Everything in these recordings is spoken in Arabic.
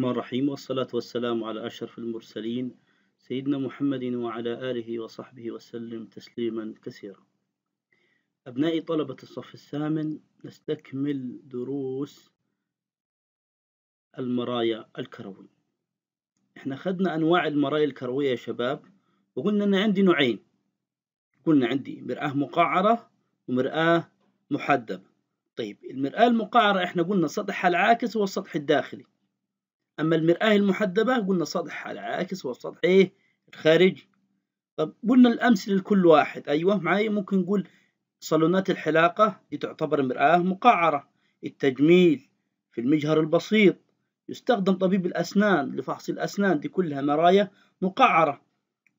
الرحمن الرحيم والصلاة والسلام على أشرف المرسلين سيدنا محمد وعلى آله وصحبه وسلم تسليما كثيرا أبنائي طلبة الصف الثامن نستكمل دروس المرايا الكروي احنا خدنا أنواع المرايا الكروية يا شباب وقلنا أن عندي نوعين قلنا عندي مرآة مقعرة ومرآة محدبة طيب المرآة المقعرة احنا قلنا سطحها العاكس هو السطح الداخلي أما المرآة المحدبة قلنا سطح العاكس والسطح إيه الخارج طب قلنا الأمثلة لكل واحد أيوه معي ممكن نقول صالونات الحلاقة دي تعتبر مرآة مقعرة التجميل في المجهر البسيط يستخدم طبيب الأسنان لفحص الأسنان دي كلها مرايا مقعرة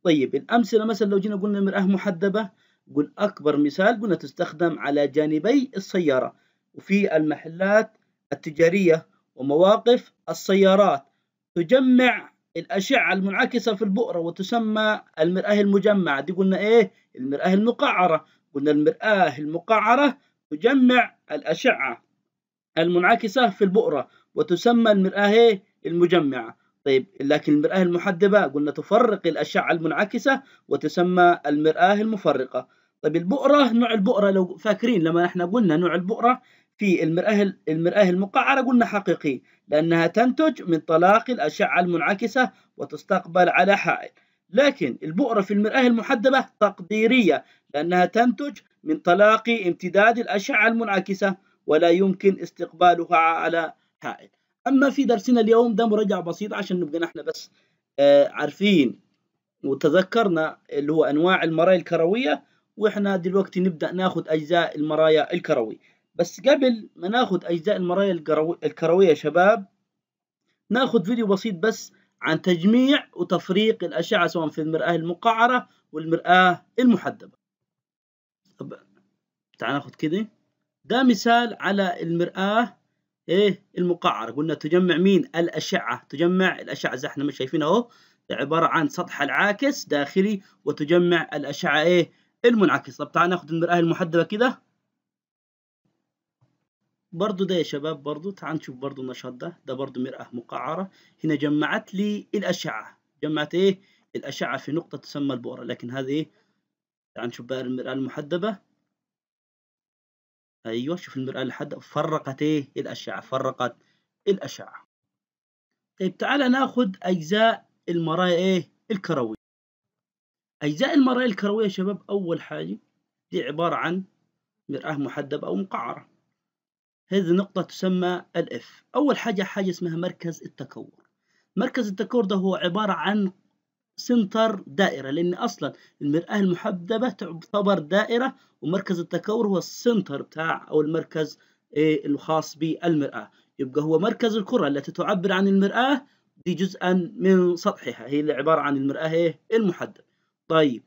طيب الأمثلة مثلا لو جينا قلنا مرآة محدبة قل أكبر مثال قلنا تستخدم على جانبي السيارة وفي المحلات التجارية ومواقف السيارات تجمع الأشعة المنعكسة في البؤرة وتسمى المرآة المجمعة دي قلنا إيه المرآة المقعرة قلنا المرآة المقعرة تجمع الأشعة المنعكسة في البؤرة وتسمى المرآة إيه؟ المجمعة طيب لكن المرآة المحدبة قلنا تفرق الأشعة المنعكسة وتسمى المرآة المفرقة طيب البؤرة نوع البؤرة لو فاكرين لما احنا قلنا نوع البؤرة في المرآة المرآة المقعرة قلنا حقيقي لأنها تنتج من طلاق الأشعة المنعكسة وتستقبل على حائل لكن البؤرة في المرآة المحدبة تقديرية لأنها تنتج من طلاق امتداد الأشعة المنعكسة ولا يمكن استقبالها على حائل أما في درسنا اليوم ده مراجعة بسيطة عشان نبقى نحن بس آه، عارفين وتذكرنا اللي هو أنواع المرايا الكروية وإحنا دلوقتي نبدأ ناخد أجزاء المرايا الكروية بس قبل ما ناخد أجزاء المرايا الكروية يا شباب ناخد فيديو بسيط بس عن تجميع وتفريق الأشعة سواء في المرآة المقعرة والمرآة المحدبة طب تعال ناخد كده ده مثال على المرآة ايه المقعرة قلنا تجمع مين الأشعة تجمع الأشعة زي احنا ما شايفين اهو عبارة عن سطح العاكس داخلي وتجمع الأشعة ايه المنعكس طب تعال ناخد المرآة المحدبة كده برضو ده يا شباب برضو تعال نشوف برضو النشاط ده ده برضو مرآة مقعرة هنا جمعت لي الأشعة جمعت إيه الأشعة في نقطة تسمى البؤرة لكن هذه إيه تعال نشوف بقى المرآة المحدبة أيوة شوف المرآة المحدبة فرقت إيه الأشعة فرقت الأشعة طيب تعال ناخد أجزاء المرايا إيه الكروية أجزاء المرايا الكروية يا شباب أول حاجة دي عبارة عن مرآة محدبة أو مقعرة هذه نقطة تسمى الإف أول حاجة حاجة اسمها مركز التكور مركز التكور ده هو عبارة عن سنتر دائرة لأن أصلا المرآة المحببة تعتبر دائرة ومركز التكور هو السنتر بتاع أو المركز إيه، الخاص بالمرآة يبقى هو مركز الكرة التي تعبر عن المرآة دي جزءا من سطحها هي اللي عبارة عن المرآة إيه، المحدد طيب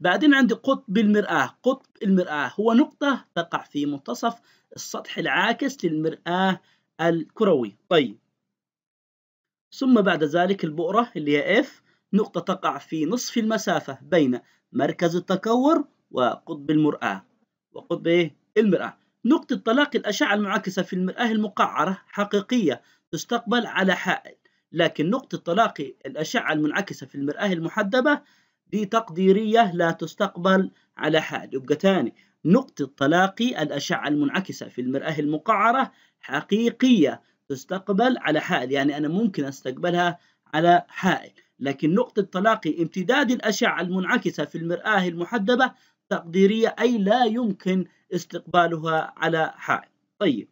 بعدين عندي قطب المرآة قطب المرآة هو نقطة تقع في منتصف السطح العاكس للمرآة الكروي طيب ثم بعد ذلك البؤرة اللي هي F نقطة تقع في نصف المسافة بين مركز التكور وقطب المرآة وقطب إيه؟ المرآة نقطة طلاق الأشعة المعاكسة في المرآة المقعرة حقيقية تستقبل على حائل لكن نقطة طلاق الأشعة المنعكسة في المرآة المحدبة دي تقديرية لا تستقبل على حائل يبقى تاني نقطة تلاقي الأشعة المنعكسة في المرآة المقعرة حقيقية تستقبل على حائل يعني أنا ممكن أستقبلها على حائل لكن نقطة تلاقي امتداد الأشعة المنعكسة في المرآة المحدبة تقديرية أي لا يمكن استقبالها على حائل طيب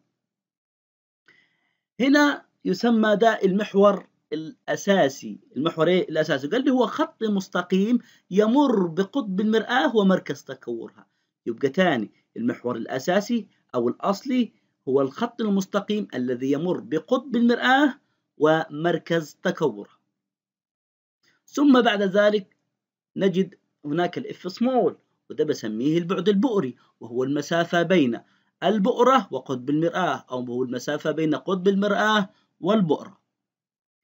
هنا يسمى ده المحور الأساسي المحور إيه الأساسي قال لي هو خط مستقيم يمر بقطب المرآة ومركز تكورها يبقى تاني المحور الأساسي أو الأصلي هو الخط المستقيم الذي يمر بقطب المرآة ومركز تكوره ثم بعد ذلك نجد هناك الاف سمول وده بسميه البعد البؤري وهو المسافة بين البؤرة وقطب المرآة أو هو المسافة بين قطب المرآة والبؤرة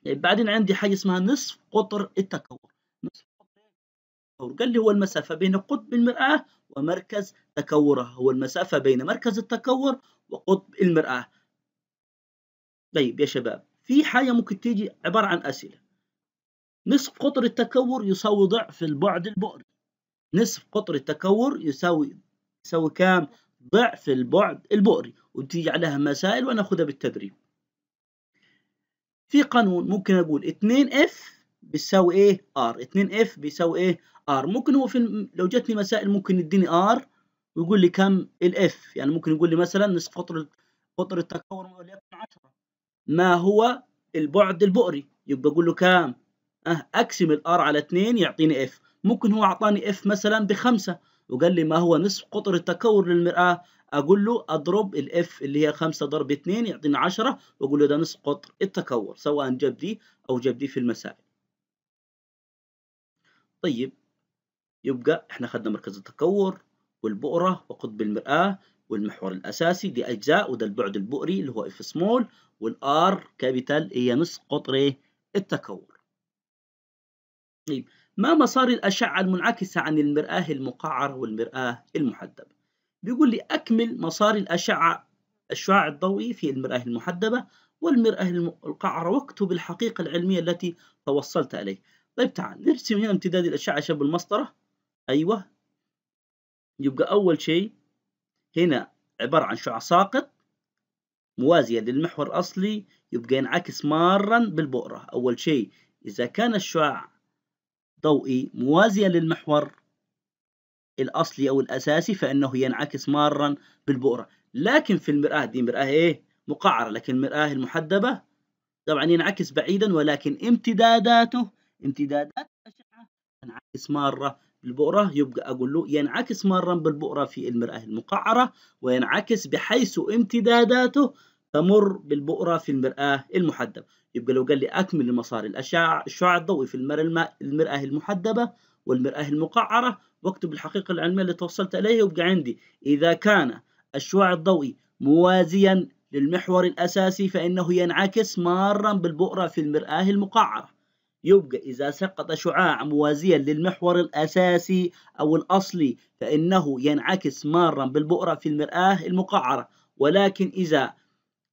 يعني بعدين عندي حاجة اسمها نصف قطر التكور نصف قطر التكور قال لي هو المسافة بين قطب المرآة ومركز تكوره هو المسافة بين مركز التكور وقطب المرآة طيب يا شباب في حاجة ممكن تيجي عبارة عن أسئلة نصف قطر التكور يساوي ضعف البعد البؤري نصف قطر التكور يساوي يساوي كام؟ ضعف البعد البؤري وتيجي عليها مسائل وناخذها بالتدريب في قانون ممكن أقول اف بتساوي ايه ار 2 اف بيساوي ايه ار إيه ممكن هو في لو جتني مسائل ممكن يديني ار ويقول لي كم الاف يعني ممكن يقول لي مثلا نصف قطر قطر التكور وليكن 10 ما هو البعد البؤري يبقى اقول له كم أه اقسم الار على 2 يعطيني اف ممكن هو اعطاني اف مثلا بخمسة وقال لي ما هو نصف قطر التكور للمرآة اقول له اضرب الاف اللي هي 5 ضرب 2 يعطيني 10 واقول له ده نصف قطر التكور سواء جاب دي او جاب دي في المسائل طيب يبقى احنا خدنا مركز التكور والبؤرة وقطب المرآة والمحور الأساسي دي أجزاء وده البعد البؤري اللي هو اف سمول والار كابيتال هي نصف قطر التكور طيب ما مسار الأشعة المنعكسة عن المرآة المقعرة والمرآة المحدبة بيقول لي أكمل مسار الأشعة الشعاع الضوئي في المرآة المحدبة والمرآة المقعرة واكتب الحقيقة العلمية التي توصلت إليها. طيب تعال نرسم هنا امتداد الأشعة شبه المسطرة أيوه يبقى أول شيء هنا عبارة عن شعاع ساقط موازية للمحور الأصلي يبقى ينعكس مارا بالبؤرة أول شيء إذا كان الشعاع ضوئي موازيا للمحور الأصلي أو الأساسي فإنه ينعكس مارا بالبؤرة لكن في المرآة دي مرآة إيه مقعرة لكن المرآة المحدبة طبعا ينعكس بعيدا ولكن امتداداته امتدادات الأشعة تنعكس مارة بالبؤرة يبقى أقول له ينعكس مارا بالبؤرة في المرآة المقعرة وينعكس بحيث امتداداته تمر بالبؤرة في المرآة المحدبة يبقى لو قال لي أكمل المسار الأشعة الشعاع الضوئي في المرآة المحدبة والمرآة المقعرة واكتب الحقيقة العلمية اللي توصلت إليها يبقى عندي إذا كان الشعاع الضوئي موازيا للمحور الأساسي فإنه ينعكس مارا بالبؤرة في المرآة المقعرة يبقى إذا سقط شعاع موازيا للمحور الأساسي أو الأصلي فإنه ينعكس مارا بالبؤرة في المرآة المقعرة ولكن إذا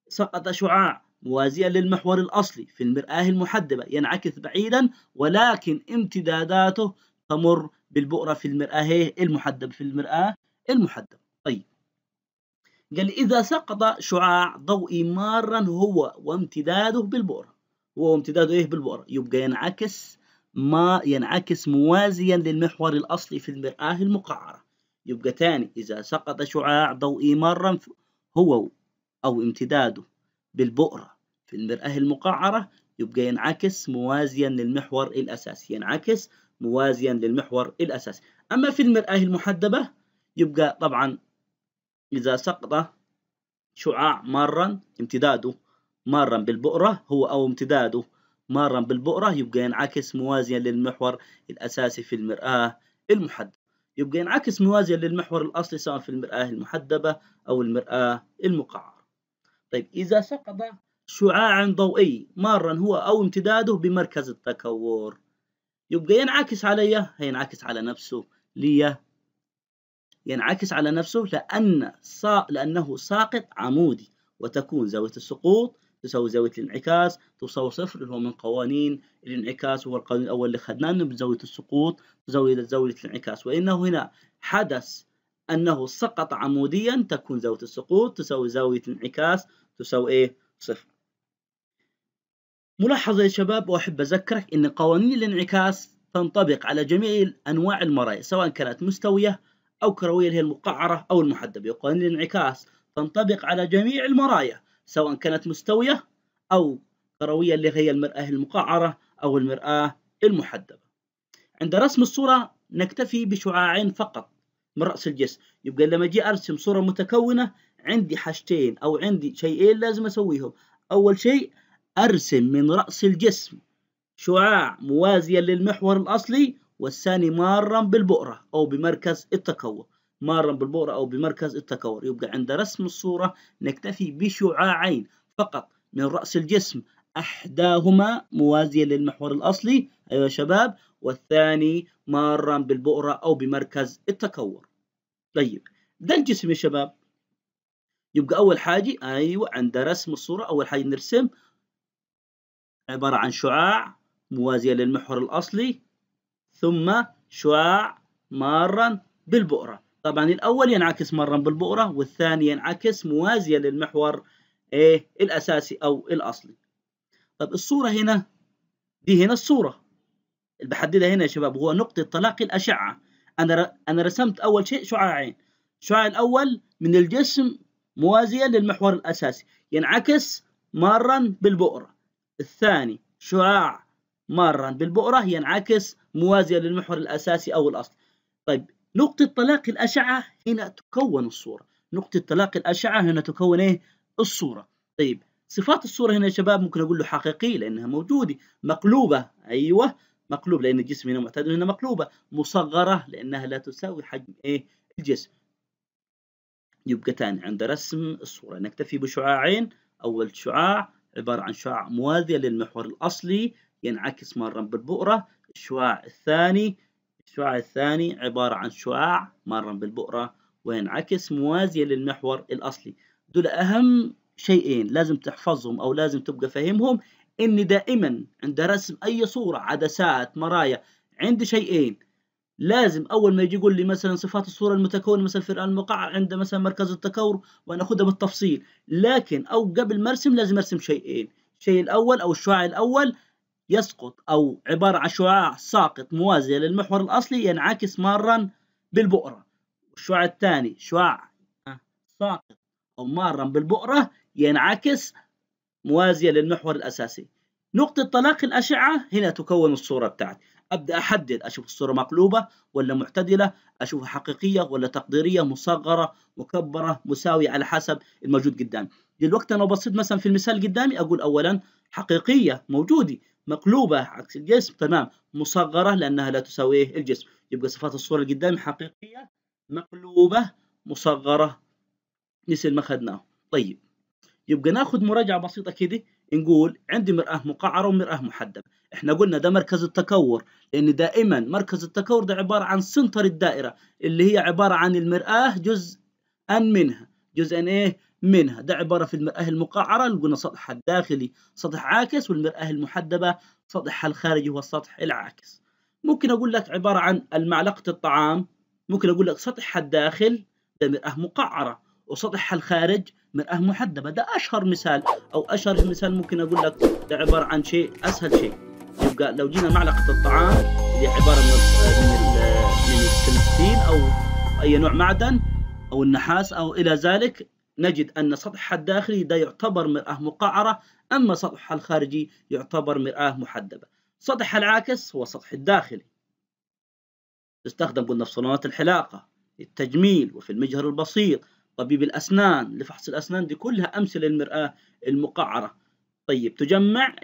سقط شعاع موازيا للمحور الأصلي في المرآة المحدبة ينعكس بعيدا ولكن امتداداته تمر بالبؤرة في المرآة المحدبة في المرآة المحدبة طيب قال إذا سقط شعاع ضوئي مارا هو وامتداده بالبؤرة وامتداده إيه بالبؤرة يبقى ينعكس ما ينعكس موازيا للمحور الأصلي في المرآة المقعرة يبقى تاني إذا سقط شعاع ضوئي مرة هو أو امتداده بالبؤرة في المرآة المقعرة يبقى ينعكس موازيا للمحور الأساسي ينعكس موازيا للمحور الأساسي أما في المرآة المحدبة يبقى طبعا إذا سقط شعاع مرا امتداده مارا بالبؤرة هو أو امتداده مارا بالبؤرة يبقى ينعكس موازيا للمحور الأساسي في المرآة المحدبة يبقى ينعكس موازيا للمحور الأصلي سواء في المرآة المحدبة أو المرآة المقعرة طيب إذا سقط شعاع ضوئي مارا هو أو امتداده بمركز التكور يبقى ينعكس عليا هينعكس على نفسه ليه ينعكس على نفسه لأن سا... لأنه ساقط عمودي وتكون زاوية السقوط تساوي زاوية الانعكاس تساوي صفر اللي هو من قوانين الانعكاس هو القانون الأول اللي خدناه من زاوية السقوط زاوية زاوية الانعكاس وإنه هنا حدث أنه سقط عموديا تكون زاوية السقوط تساوي زاوية الانعكاس تساوي إيه؟ صفر ملاحظة يا شباب وأحب أذكرك أن قوانين الانعكاس تنطبق على جميع أنواع المرايا سواء كانت مستوية أو كروية اللي هي المقعرة أو المحدبة وقوانين الانعكاس تنطبق على جميع المرايا سواء كانت مستوية أو كروية اللي هي المرآة المقعرة أو المرآة المحدبة عند رسم الصورة نكتفي بشعاعين فقط من رأس الجسم يبقى لما أجي أرسم صورة متكونة عندي حاجتين أو عندي شيئين لازم أسويهم أول شيء أرسم من رأس الجسم شعاع موازيا للمحور الأصلي والثاني مارا بالبؤرة أو بمركز التكون مارا بالبؤرة أو بمركز التكور يبقى عند رسم الصورة نكتفي بشعاعين فقط من رأس الجسم أحداهما موازية للمحور الأصلي أيها شباب والثاني مارا بالبؤرة أو بمركز التكور طيب ده الجسم يا شباب يبقى أول حاجة أيوة عند رسم الصورة أول حاجة نرسم عبارة عن شعاع موازية للمحور الأصلي ثم شعاع مارا بالبؤرة طبعا الأول ينعكس مرا بالبؤرة والثاني ينعكس موازية للمحور إيه الأساسي أو الأصلي طب الصورة هنا دي هنا الصورة اللي بحددها هنا يا شباب هو نقطة تلاقي الأشعة أنا أنا رسمت أول شيء شعاعين الشعاع الأول من الجسم موازية للمحور الأساسي ينعكس مارا بالبؤرة الثاني شعاع مارا بالبؤرة ينعكس موازية للمحور الأساسي أو الأصل طيب نقطة تلاقي الأشعة هنا تكون الصورة نقطة تلاقي الأشعة هنا تكون إيه الصورة طيب صفات الصورة هنا يا شباب ممكن أقول له حقيقية لأنها موجودة مقلوبة أيوه مقلوب لأن الجسم هنا معتدل هنا مقلوبة مصغرة لأنها لا تساوي حجم إيه الجسم يبقى تاني عند رسم الصورة نكتفي بشعاعين أول شعاع عبارة عن شعاع موازية للمحور الأصلي ينعكس مرة بالبؤرة الشعاع الثاني الشعاع الثاني عبارة عن شعاع مارا بالبؤرة وينعكس موازية للمحور الأصلي دول أهم شيئين لازم تحفظهم أو لازم تبقى فاهمهم إن دائما عند رسم أي صورة عدسات مرايا عندي شيئين لازم أول ما يجي يقول لي مثلا صفات الصورة المتكونة مثلا في المقعر عند مثلا مركز التكور وأنا أخذها بالتفصيل لكن أو قبل ما أرسم لازم أرسم شيئين الشيء الأول أو الشعاع الأول يسقط أو عبارة عن شعاع ساقط موازية للمحور الأصلي ينعكس مارا بالبؤرة الشعاع الثاني شعاع ساقط أو مارا بالبؤرة ينعكس موازية للمحور الأساسي نقطة طلاق الأشعة هنا تكون الصورة بتاعتي أبدأ أحدد أشوف الصورة مقلوبة ولا معتدلة أشوفها حقيقية ولا تقديرية مصغرة مكبرة مساوية على حسب الموجود قدامي دلوقتي أنا بسيط مثلا في المثال قدامي أقول أولا حقيقية موجودة مقلوبة عكس الجسم تمام مصغرة لأنها لا تساوي الجسم يبقى صفات الصورة اللي قدامي حقيقية مقلوبة مصغرة مثل ما أخذناه طيب يبقى ناخذ مراجعة بسيطة كده نقول عندي مرآة مقعرة ومرآة محدبة احنا قلنا ده مركز التكور لأن دائما مركز التكور ده عبارة عن سنتر الدائرة اللي هي عبارة عن المرآة جزءا منها جزءا ايه منها ده عبارة في المرآة المقعرة اللي قلنا سطحها الداخلي سطح عاكس والمرآة المحدبة سطحها الخارجي هو السطح العاكس ممكن أقول لك عبارة عن المعلقة الطعام ممكن أقول لك سطحها الداخل ده مرآة مقعرة وسطحها الخارج مرآة محدبة ده أشهر مثال أو أشهر مثال ممكن أقول لك ده عبارة عن شيء أسهل شيء يبقى لو جينا معلقة الطعام اللي عبارة من من الكلستين أو أي نوع معدن أو النحاس أو إلى ذلك نجد أن سطح الداخلي ده يعتبر مرآة مقعرة أما سطح الخارجي يعتبر مرآة محدبة سطح العاكس هو سطح الداخلي تستخدم قلنا في صالونات الحلاقة التجميل وفي المجهر البسيط طبيب الأسنان لفحص الأسنان دي كلها أمثلة للمرآة المقعرة طيب تجمع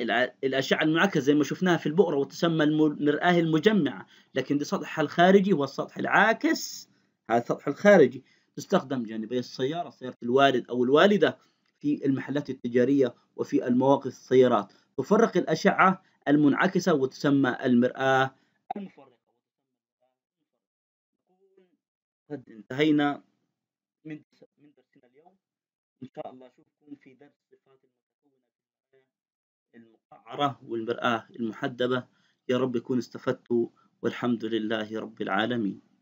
الأشعة المنعكسة زي ما شفناها في البؤرة وتسمى المرآة المجمعة لكن دي سطحها الخارجي والسطح العاكس هذا السطح الخارجي تستخدم جانبي السيارة سيارة الوالد أو الوالدة في المحلات التجارية وفي المواقف السيارات تفرق الأشعة المنعكسة وتسمى المرآة المفرقة قد انتهينا من من درسنا اليوم إن شاء الله أشوفكم في درس صفات المقعرة والمرآة المحدبة يا رب يكون استفدتوا والحمد لله رب العالمين